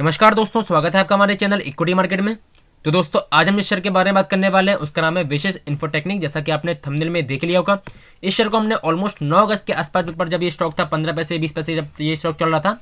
नमस्कार दोस्तों स्वागत है आपका हमारे चैनल इक्विटी मार्केट में तो दोस्तों आज हम जिस शेयर के बारे में बात करने वाले हैं उसका नाम है विशेष इन्फोटेक्निक जैसा कि आपने थंबनेल में देख लिया होगा इस शेयर को हमने ऑलमोस्ट 9 अगस्त के आसपास पर जब ये स्टॉक था पंद्रह पैसे बीस पैसे जब ये स्टॉक चल रहा था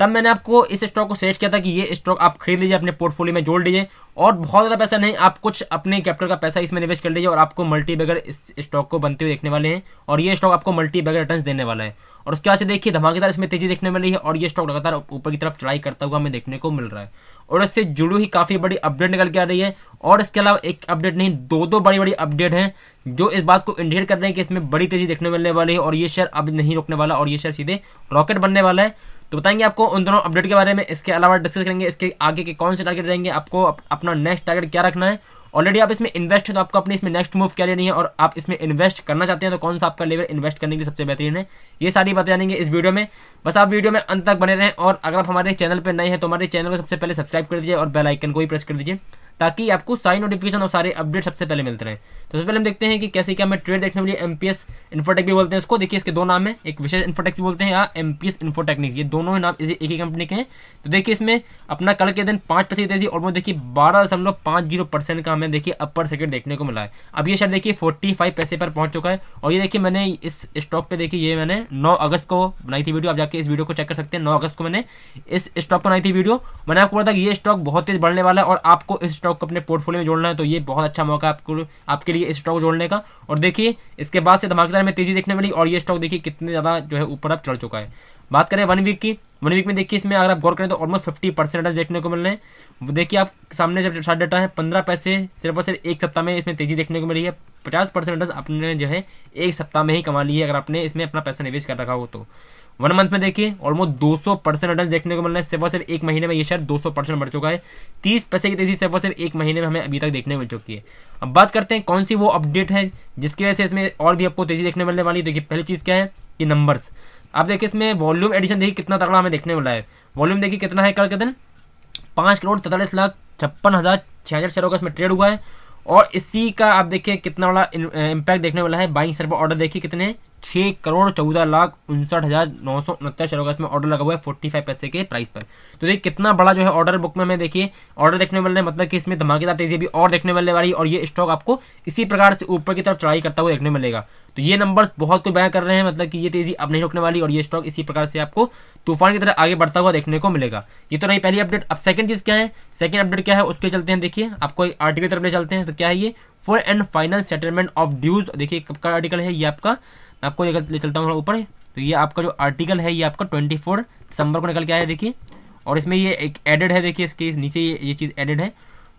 तब मैंने आपको इस स्टॉक को सजेस्ट किया था कि ये स्टॉक आप खरीद लीजिए अपने पोर्टफोलियो में जोड़ लीजिए और बहुत ज़्यादा पैसा नहीं आप कुछ अपने कैपिटल का पैसा इसमें निवेश कर लीजिए और आपको मल्टी बैगर इस स्टॉक को बनते हुए देखने वाले हैं और ये स्टॉक आपको मल्टी बैगर रिटर्न देने वाला है और उसके बाद से देखिए धमाकेदार इसमें तेजी देखने मिली है और ये स्टॉक लगातार ऊपर की तरफ चढ़ाई करता हुआ हमें देखने को मिल रहा है और इससे जुड़ी हुई काफ़ी बड़ी अपडेट निकल के आ रही है और इसके अलावा एक अपडेट नहीं दो दो बड़ी बड़ी अपडेट हैं जो इस बात को इंडिकेट कर रहे हैं कि इसमें बड़ी तेजी देखने मिलने वाली है और ये शेयर अब नहीं रोकने वाला और ये शेयर सीधे रॉकेट बनने वाला है तो बताएंगे आपको उन दोनों अपडेट के बारे में इसके अलावा डिस्कस करेंगे इसके आगे के कौन से टारगेट रहेंगे आपको अपना नेक्स्ट टारगेट क्या रखना है ऑलरेडी आप इसमें इन्वेस्ट है तो आपको अपने इसमें नेक्स्ट मूव क्या लेनी है और आप इसमें इन्वेस्ट करना चाहते हैं तो कौन सा आपका लेवल इन्वेस्ट करने के लिए सबसे बेहतरीन है ये सारी बातें जानेंगे इस वीडियो में बस आप वीडियो में अंत तक बने रहें और अगर आप हमारे चैनल पर नए हैं तो हमारे चैनल को सबसे पहले सब्सक्राइब कर दीजिए और बेलाइकन को ही प्रेस कर दीजिए ताकि आपको सारी नोटिफिकेशन और सारे अपडेट सबसे पहले मिलते रहे तो सबसे पहले हम देखते हैं कि कैसे क्या हमें ट्रेड देखने के एम पी एस इन्फोटेक भी बोलते हैं इसको देखिए इसके दो नाम है एक विशेष इन्फोटेक भी बोलते हैं या एम पी एस इन्फोटेक्निक ये दोनों ही नाम एक ही कंपनी के हैं तो देखिए इसमें अपना कल के दिन पाँच परसेंट तेजी और देखिए बारह दशमलव पाँच जीरो परसेंट का हमें देखिए अपर सर्किट देखने को मिला है अब ये शायद देखिए फोर्टी फाइव पैसे पर पहुंच चुका है और ये देखिए मैंने इस स्टॉक पर देखिए ये मैंने नौ अगस्त को बनाई थी वीडियो आप जाके इस वीडियो को चेक कर सकते हैं नौ अगस्त को मैंने इस स्टॉक पर बनाई थी वीडियो मैंने आपको बताया कि ये स्टॉक बहुत तेज बढ़ने वाला है और आपको इस स्टॉक स्टॉक को अपने पोर्टफोलियो में जोड़ना है तो ये बहुत अच्छा मौका है आपको आपके लिए इस स्टॉक को जोड़ने का और देखिए इसके बाद से धमाकेदार में तेजी देखने वाली और ये स्टॉक देखिए कितने ज़्यादा जो है ऊपर अब चढ़ चुका है बात करें वन वीक की वन वीक में देखिए इसमें अगर आप गौर करें तो ऑलमोस्ट फिफ्टी परसेंट देखने को मिल रहे हैं देखिए आप सामने जब शार्ट डेटा है पंद्रह पैसे सिर्फ और सिर्फ एक सप्ताह में इसमें तेजी देखने को मिली है पचास परसेंट आपने जो है एक सप्ताह में ही कमा ली है अगर आपने इसमें अपना पैसा निवेश कर रखा हो तो वन मंथ में देखिए ऑलमोस्ट सौ परसेंट रिटर्न देखने को मिल रहा है सिर्फ और सिर्फ एक महीने में ये शेयर दो सौ परसेंट बढ़ चुका है तीस पैसे की तेजी सिर्फ और सिर्फ एक महीने में हमें अभी तक देखने मिल चुकी है अब बात करते हैं कौन सी वो अपडेट है जिसकी वजह से इसमें और भी आपको तेजी देखने मिलने वाली देखिए पहली चीज़ क्या है कि नंबर्स अब देखिए इसमें वॉल्यूम एडिशन देखिए कितना तगड़ा हमें देखने मिला है वॉल्यूम देखिए कितना है कल के दिन पाँच करोड़ तैतालीस लाख छप्पन हज़ार छियासठ शेयरों का इसमें ट्रेड हुआ है और इसी का आप देखिए कितना बड़ा इम्पैक्ट देखने वाला है बाइंग सर पर ऑर्डर देखिए कितने छः करोड़ चौदह लाख उनसठ हज़ार नौ सौ उनहत्तर शेयरों का इसमें ऑर्डर लगा हुआ है फोर्टी फाइव पैसे के प्राइस पर तो देखिए कितना बड़ा जो है ऑर्डर बुक में हमें देखिए ऑर्डर देखने वाले मतलब कि इसमें धमाकेदार तेजी अभी और देखने वाले वाली और ये स्टॉक आपको इसी प्रकार से ऊपर की तरफ चढ़ाई करता हुआ देखने मिलेगा तो ये नंबर्स बहुत कुछ बया कर रहे हैं मतलब कि ये तेजी अब नहीं रुकने वाली और ये स्टॉक इसी प्रकार से आपको तूफान की तरह आगे बढ़ता हुआ देखने को मिलेगा ये तो रही पहली अपडेट अब सेकंड चीज़ क्या है सेकंड अपडेट क्या है उसके चलते हैं देखिए आपको आर्टिकल तरफ ले चलते हैं तो क्या है ये full and final settlement of dues देखिए कब का आर्टिकल है ये आपका आपको ले चलता हूँ थोड़ा ऊपर तो ये आपका जो आर्टिकल है ये आपका ट्वेंटी फोर दिसंबर को निकल के आया देखिए और इसमें ये एक एडेड है देखिए इसके नीचे ये ये चीज़ एडेड है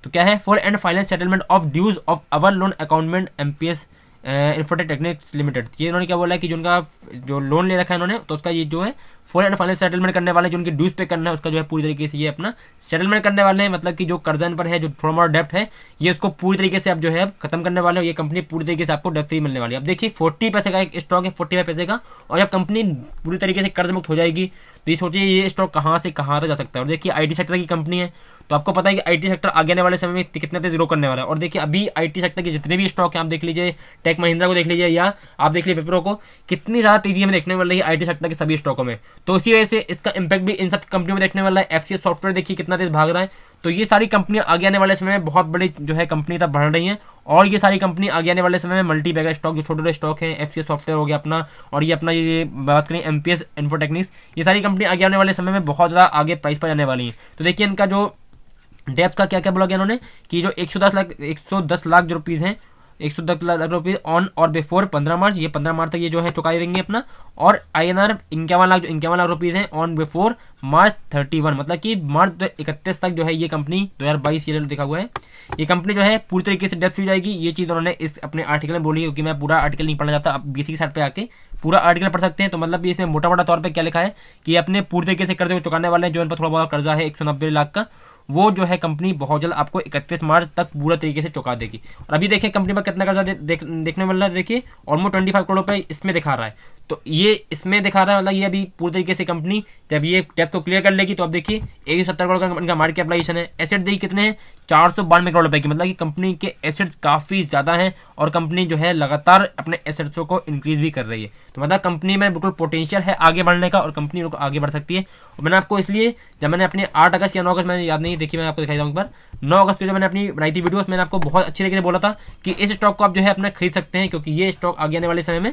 तो क्या है full and final settlement of dues of our loan अकाउंटमेंट M P S Infotech Technics Limited ये इन्होंने क्या बोला है कि जिनका जो लोन ले रखा है इन्होंने तो उसका ये जो है फुल एंड फाइनल सेटलमेंट करने वाले जो उनकी ड्यूज पे करना है उसका जो है पूरी तरीके से ये अपना सेटलमेंट करने वाले हैं मतलब कि जो कर्जन पर है जो थोड़ा मोड़ा डेप्ट है ये उसको पूरी तरीके से आप जो है खत्म करने वाले हो ये कंपनी पूरी तरीके से आपको डेप फ्री मिलने वाली है अब देखिए फोर्टी पैसे का एक स्टॉक है फोर्टी पैसे का और जब कंपनी पूरी तरीके से कर्ज मुक्त हो जाएगी तो ये सोचिए ये स्टॉक कहाँ से कहाँ तक जा सकता है और देखिए आई टी सेक्टर की कंपनी है तो आपको पता है कि आईटी सेक्टर आगे आने वाले समय में कितना तेज ग्रो करने वाला है और देखिए अभी आईटी सेक्टर के जितने भी स्टॉक हैं आप देख लीजिए टेक महिंद्रा को देख लीजिए या आप देख लीजिए पेपरो को कितनी ज़्यादा तेजी हमें देखने वाली है आई सेक्टर के सभी स्टॉकों में तो उसी वजह से इसका इंपैक्ट भी इन सब कंपनियों में देखने वाला है एफ सॉफ्टवेयर देखिए कितना तेज भाग रहा है तो ये सारी कंपनियां आगे आने वाले समय में बहुत बड़ी जो है कंपनी तक बढ़ रही हैं और ये सारी कंपनी आगे आने वाले समय में मल्टी बैगर स्टॉक जो छोटे छोटे स्टॉक हैं एफ सॉफ्टवेयर हो गया अपना और ये अपना ये बात करें एम पी ये सारी कंपनी आगे आने वाले समय में बहुत ज़्यादा आगे प्राइस पर जाने वाली हैं तो देखिए इनका जो डेप्थ का क्या क्या बोला गया इन्होंने कि जो 110 लाख 110 लाख जो रुपीज़ हैं एक सौ दस लाख रुपये ऑन और बिफोर पंद्रह मार्च ये पंद्रह मार्च तक ये जो है चुका देंगे अपना और आई एन आर इक्यावन लाख जो इक्यावन लाख रुपीज़ हैं on before March thirty one मतलब कि मार्च दो इकतीस तक जो है ये कंपनी दो हज़ार बाईस ये देखा हुआ है ये कंपनी जो है पूरी तरीके से डेथ हो जाएगी ये चीज़ उन्होंने इस अपने आर्टिकल में बोली क्योंकि मैं पूरा आर्टिकल नहीं पढ़ना चाहता आप बेसिक साइड पर आके पूरा आर्टिकल पढ़ सकते हैं तो मतलब इसमें मोटा मोटा तौर पर क्या लिखा है कि अपने पूरी तरीके से कर्जे को चुकाने वाले हैं जो इन पर थोड़ा बहुत कर्जा है एक सौ नब्बे लाख का वो जो है कंपनी बहुत जल्द आपको इकतीस मार्च तक पूरा तरीके से चुका देगी और अभी देखिए कंपनी पर कितना कर्जा दे, देख, देखने वाला है देखिए ऑलमोस्ट ट्वेंटी फाइव करोड़ रुपये इसमें दिखा रहा है तो ये इसमें दिखा रहा है मतलब ये अभी पूरी तरीके से कंपनी जब ये टैप को क्लियर कर लेगी तो अब देखिए एक सौ सत्तर करोड़ का इनका मार्केट कैपिटलाइजेशन है एसेट देखिए कितने हैं चार सौ बानवे करोड़ रुपए की मतलब कि कंपनी के एसेट्स काफ़ी ज़्यादा हैं और कंपनी जो है लगातार अपने एसेट्सों को इंक्रीज भी कर रही है तो मतलब कंपनी में बिल्कुल पोटेंशियल है आगे बढ़ने का और कंपनी आगे बढ़ सकती है और मैंने आपको इसलिए जब मैंने अपने आठ अगस्त या नौ अगस्त मैंने याद नहीं देखिए मैं आपको दिखाई दूँगा एक बार नौ अगस्त को जो मैंने अपनी बनाई थी वीडियो मैंने आपको बहुत अच्छी तरीके से बोला था कि इस स्टॉक को आप जो है अपना खरीद सकते हैं क्योंकि ये स्टॉक आगे आने वाले समय में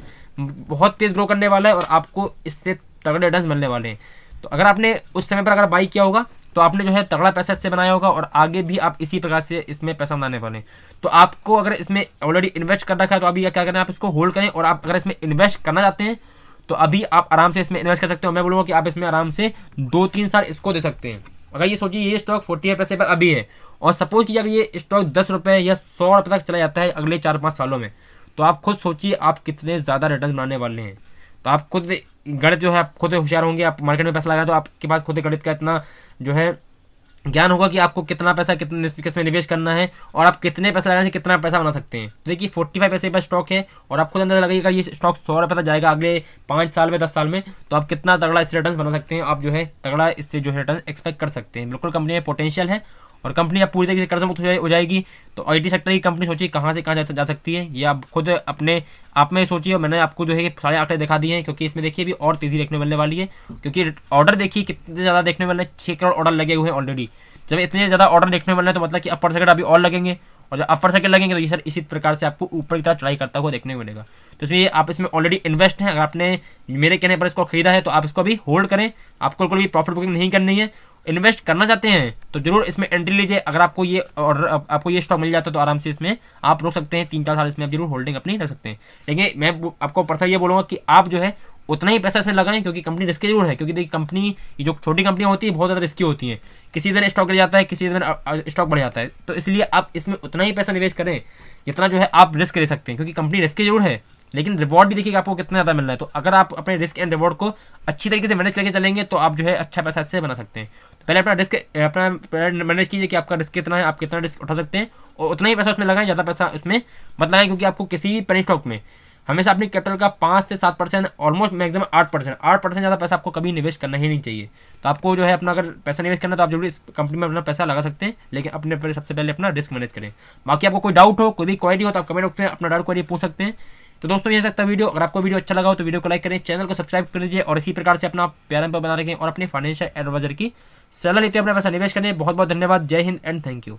बहुत तेज़ ग्रो करने वाला है और आपको इससे तगड़े रिटर्न मिलने वाले हैं तो अगर आपने उस समय पर अगर बाई किया होगा तो आपने जो है तगड़ा पैसा इससे बनाया होगा और आगे भी आप इसी प्रकार से इसमें पैसा बनाने वाले तो आपको अगर इसमें ऑलरेडी इन्वेस्ट कर रखा है तो अभी क्या करें आप इसको होल्ड करें और आप अगर इसमें इन्वेस्ट करना चाहते हैं तो अभी आप आराम से इसमें इन्वेस्ट कर सकते हो मैं बोलूँगा कि आप इसमें आराम से दो तीन साल इसको दे सकते हैं अगर ये सोचिए ये स्टॉक फोर्टी पैसे पर अभी है और सपोज कीजिए अगर ये स्टॉक दस रुपये या सौ रुपये तक चला जाता है अगले चार पाँच सालों में तो आप खुद सोचिए आप कितने ज़्यादा रिटर्न बनाने वाले हैं तो आप खुद गणित जो है आप खुद होशियार होंगे आप मार्केट में पैसा लगा तो आपके पास खुद गणित का इतना जो है ज्ञान होगा कि आपको कितना पैसा कितने किस में निवेश करना है और आप कितने पैसा लगाने से कितना पैसा बना सकते हैं तो देखिए फोर्टी फाइव पैसे पर स्टॉक है और आपको अंदर लगेगा ये स्टॉक सौ रुपये तक जाएगा अगले पाँच साल में दस साल में तो आप कितना तगड़ा इससे रिटर्न बना सकते हैं आप जो है तगड़ा इससे जो है रिटर्न एक्सपेक्ट कर सकते हैं बिल्कुल कंपनी में पोटेंशियल है और कंपनी अब पूरी तरीके से कर्ज मुक्त हो जाएगी तो आईटी सेक्टर की कंपनी सोचिए कहाँ से कहाँ जा सकती है ये आप खुद अपने आप में सोचिए और मैंने आपको जो है सारे आंकड़े दिखा दिए हैं क्योंकि इसमें देखिए अभी और तेज़ी देखने मिलने वाली है क्योंकि ऑर्डर देखिए कितने ज़्यादा देखने वाले हैं छः करोड़ ऑर्डर लगे हुए हैं ऑलरेडी जब इतने ज़्यादा ऑर्डर देखने वाले हैं तो मतलब कि अपर सेकेंड अभी और लगेंगे और जब अपर सेकेंड लगेंगे तो ये सर इसी प्रकार से आपको ऊपर की तरफ चढ़ाई करता हुआ देखने को मिलेगा तो इसलिए आप इसमें ऑलरेडी इन्वेस्ट हैं अगर आपने मेरे कहने पर इसको खरीदा है तो आप इसको भी होल्ड करें आपको कोई भी प्रॉफिट बुकिंग नहीं करनी है इन्वेस्ट करना चाहते हैं तो जरूर इसमें एंट्री लीजिए अगर आपको ये ऑर्डर आपको ये स्टॉक मिल जाता है तो आराम से इसमें आप रोक सकते हैं तीन चार साल इसमें आप जरूर होल्डिंग अपनी रख सकते हैं लेकिन मैं आपको प्रथा ये बोलूँगा कि आप जो है उतना ही पैसा इसमें लगाएं क्योंकि कंपनी रिस्की जरूर है क्योंकि देखिए कंपनी जो छोटी कंपनियां होती है बहुत ज़्यादा रिस्की होती हैं किसी दिन स्टॉक गिर जाता है किसी दिन स्टॉक बढ़ जाता है तो इसलिए आप इसमें उतना ही पैसा निवेश करें जितना जो है आप रिस्क ले सकते हैं क्योंकि कंपनी रिस्की जरूर है लेकिन रिवॉर्ड भी देखिए आपको कितना ज़्यादा मिलना है तो अगर आप अपने रिस्क एंड रिवॉर्ड को अच्छी तरीके से मैनेज करके चलेंगे तो आप जो है अच्छा पैसा इससे बना सकते हैं तो पहले अपना रिस्क अपना मैनेज कीजिए कि आपका रिस्क कितना है आप कितना रिस्क उठा सकते हैं और उतना ही पैसा उसमें लगाएं ज़्यादा पैसा उसमें मत लगाएं क्योंकि आपको किसी भी पेनी स्टॉक में हमेशा अपनी कैपिटल का पाँच से सात परसेंट ऑलमोस्ट मैक्सिमम आठ परसेंट आठ परसेंट ज़्यादा पैसा आपको कभी निवेश करना ही नहीं चाहिए तो आपको जो है अपना अगर पैसा निवेश करना तो आप जरूर इस कंपनी में अपना पैसा लगा सकते हैं लेकिन अपने सबसे पहले अपना रिस्क मैनेज करें बाकी आपको कोई डाउट हो कोई भी क्वारी हो तो आप कमेंट बॉक्स में अपना डाउट क्वारी पूछ सकते हैं तो दोस्तों ये तक था वीडियो अगर आपको वीडियो अच्छा लगा हो तो वीडियो को लाइक करें चैनल को सब्सक्राइब कर दीजिए और इसी प्रकार से अपना प्यारम पर बना रखें और अपने फाइनेंशियल एडवाइजर की सलाह लेते हैं अपना पैसा निवेश करें बहुत बहुत धन्यवाद जय हिंद एंड थैंक यू